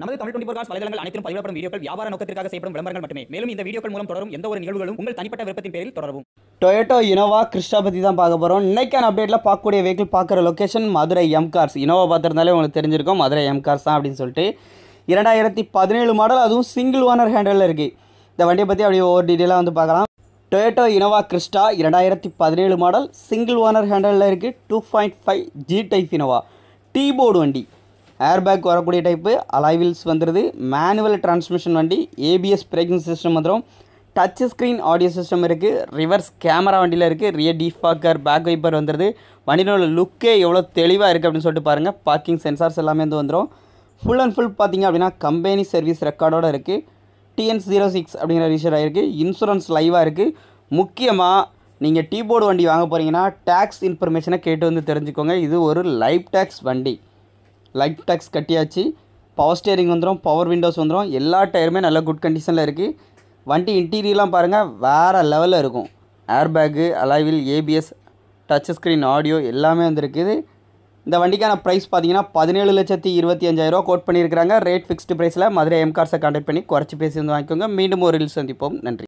நமது Tamil twenty four வலைதளங்கள் அனைத்தும் பதிவிடப்படும் வீடியோக்கள் வியாபார நோக்கத்திற்காக செய்யப்படும் விளம்பரங்கள் மட்டுமே மேலும் இந்த வீடியோக்கள் மூலம் தொடரும் எந்த ஒரு நிகழ்வுகளும் உங்கள் தனிப்பட்ட விருப்பத்தின் பேரில் தொடரும் டொயோட்டோ இனோவா கிருஷ்ணா பற்றி தான் பார்க்க போகிறோம் இன்றைக்கான அப்டேட்டில் பார்க்கக்கூடிய வெஹிக்கிள் பார்க்குற location Madurai M Cars Innova பார்த்துருந்தாலே உங்களுக்கு தெரிஞ்சிருக்கும் மதுரை எம் கார்ஸ் தான் அப்படின்னு சொல்லிட்டு இரண்டாயிரத்தி பதினேழு மாடல் அதுவும் சிங்கிள் ஓனர் ஹேண்டலில் இருக்குது இந்த வண்டியை பற்றி அப்படியே ஒவ்வொரு டீட்டெயிலாக வந்து பார்க்கலாம் டொயோட்டோ இனோவா கிறிஸ்டா இரண்டாயிரத்தி பதினேழு மாடல் சிங்கிள் ஓனர் ஹேண்டலில் இருக்குது two point five G type Innova T board வண்டி ஏர்பேக் வரக்கூடிய டைப்பு அலைவில்ஸ் வந்துடுது மேனுவல் டிரான்ஸ்மிஷன் வண்டி ஏபிஎஸ் பிரேக்கிங் சிஸ்டம் வந்துடும் டச் ஸ்க்ரீன் ஆடியோ சிஸ்டம் இருக்குது ரிவர்ஸ் கேமரா வண்டியில் இருக்குது ரிய டீஃபாக்கர் பேக் வைப்பர் வந்துடுது வண்டியினோட லுக்கே எவ்வளோ தெளிவாக இருக்குது அப்படின்னு சொல்லிட்டு பாருங்கள் பார்க்கிங் சென்சார்ஸ் எல்லாமே வந்து வந்துடும் ஃபுல் அண்ட் ஃபுல் பார்த்திங்க அப்படின்னா கம்பெனி சர்வீஸ் ரெக்கார்டோடு இருக்குது டிஎன் ஜீரோ சிக்ஸ் அப்படிங்கிற ரிஜிஸ்டர் ஆகிருக்கு இன்சூரன்ஸ் லைவாக இருக்குது முக்கியமாக நீங்கள் டீ போர்டு வண்டி வாங்க போகிறீங்கன்னா டேக்ஸ் இன்ஃபர்மேஷனை கேட்டு வந்து தெரிஞ்சுக்கோங்க இது ஒரு லைஃப் டேக்ஸ் வண்டி லைட் டேக்ஸ் கட்டியாச்சு பவர் ஸ்டேரிங் வந்துடும் பவர் விண்டோஸ் வந்துடும் எல்லா டயருமே நல்லா குட் கண்டிஷனில் இருக்குது வண்டி இன்டீரியர்லாம் பாருங்கள் வேறு லெவலில் இருக்கும் airbag alloy wheel ABS touch screen audio எல்லாமே வந்துருக்குது இந்த வண்டிக்கான ப்ரைஸ் பார்த்தீங்கன்னா பதினேழு லட்சத்தி இருபத்தி அஞ்சாயிரரூவா கோட் பண்ணியிருக்கிறாங்க ரேட் ஃபிக்ஸ்டு ப்ரைஸில் மதுரை எம்கார்ஸை கான்டாக்ட் பண்ணி குறைச்சி பேசி வந்து வாங்கிக்கோங்க மீண்டும் ஒரு ரீல் சந்திப்போம் நன்றி